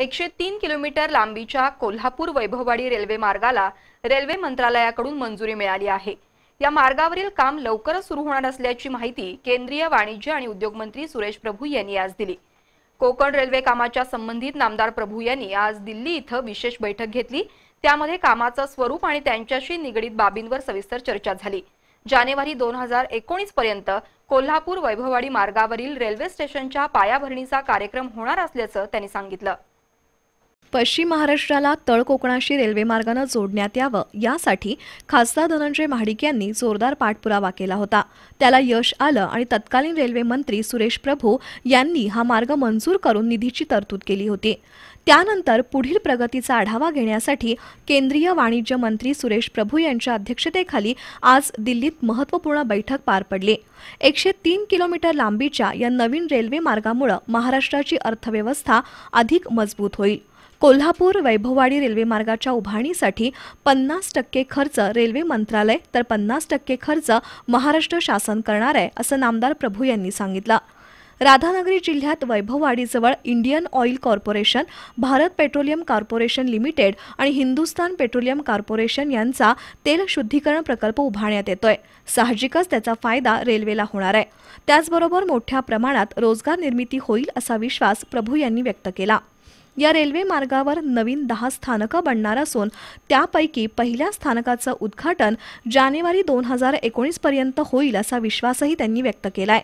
एकशे तीन किलोमीटर लांबीच्या कोल्हापूर वैभववाडी रेल्वे मार्गाला रेल्वे मंत्रालयाकडून मंजुरी मिळाली आहे या मार्गावरील काम लवकरच सुरू होणार असल्याची माहिती केंद्रीय वाणिज्य आणि उद्योग मंत्री सुरेश प्रभू यांनी आज दिली कोकण रेल्वे कामाच्या संबंधित नामदार प्रभू यांनी आज दिल्ली इथं विशेष बैठक घेतली त्यामध्ये कामाचं स्वरूप आणि त्यांच्याशी निगडीत बाबींवर सविस्तर चर्चा झाली जानेवारी दोन हजार एकोणीस पर्यंत कोल्हापूर वैभववाडी मार्गावरील रेल्वे स्टेशनच्या पायाभरणीचा कार्यक्रम होणार असल्याचं त्यांनी सांगितलं पश्चिम महाराष्ट्राला तळ कोकणाशी रेल्वेमार्गानं जोडण्यात यावं यासाठी खासदार धनंजय महाडिक यांनी जोरदार पाठपुरावा केला होता त्याला यश आलं आणि तत्कालीन रेल्वे मंत्री सुरेश प्रभू यांनी हा मार्ग मंजूर करून निधीची तरतूद केली होती त्यानंतर पुढील प्रगतीचा आढावा घेण्यासाठी केंद्रीय वाणिज्य मंत्री सुरेश प्रभू यांच्या अध्यक्षतेखाली आज दिल्लीत महत्त्वपूर्ण बैठक पार पडली एकशे तीन किलोमीटर लांबीच्या या नवीन रेल्वे मार्गामुळे महाराष्ट्राची अर्थव्यवस्था अधिक मजबूत होईल कोल्हापूर वैभववाडी रेल्वे मार्गाच्या उभारणीसाठी पन्नास टक्के खर्च रेल्वे मंत्रालय तर पन्नास टक्के खर्च महाराष्ट्र शासन करणार आहे असं नामदार प्रभू यांनी सांगितलं राधानगरी जिल्ह्यात वैभववाडीजवळ Indian oil corporation Bharat petroleum corporation limited आणि हिंदुस्तान पेट्रोलियम कॉर्पोरेशन यांचा तेल शुद्धीकरण प्रकल्प उभारण्यात येतोय साहजिकच त्याचा फायदा रेल्वेला होणार आहे त्याचबरोबर मोठ्या प्रमाणात रोजगार निर्मिती होईल असा विश्वास प्रभू यांनी व्यक्त केला या रेल्वे मार्गावर नवीन दहा स्थानकं बनणार असून त्यापैकी पहिल्या स्थानकाचं उद्घाटन जानेवारी दोन हजार एकोणीसपर्यंत होईल असा विश्वासही त्यांनी व्यक्त केलाय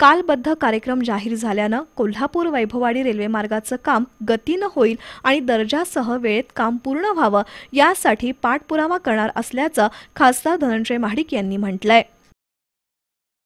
कालबद्ध कार्यक्रम जाहीर झाल्यानं कोल्हापूर वैभववाडी रेल्वे मार्गाचं काम गतीनं होईल आणि दर्जासह वेळेत काम पूर्ण व्हावं यासाठी पाठपुरावा करणार असल्याचं खासदार धनंजय महाडिक यांनी म्हटलंय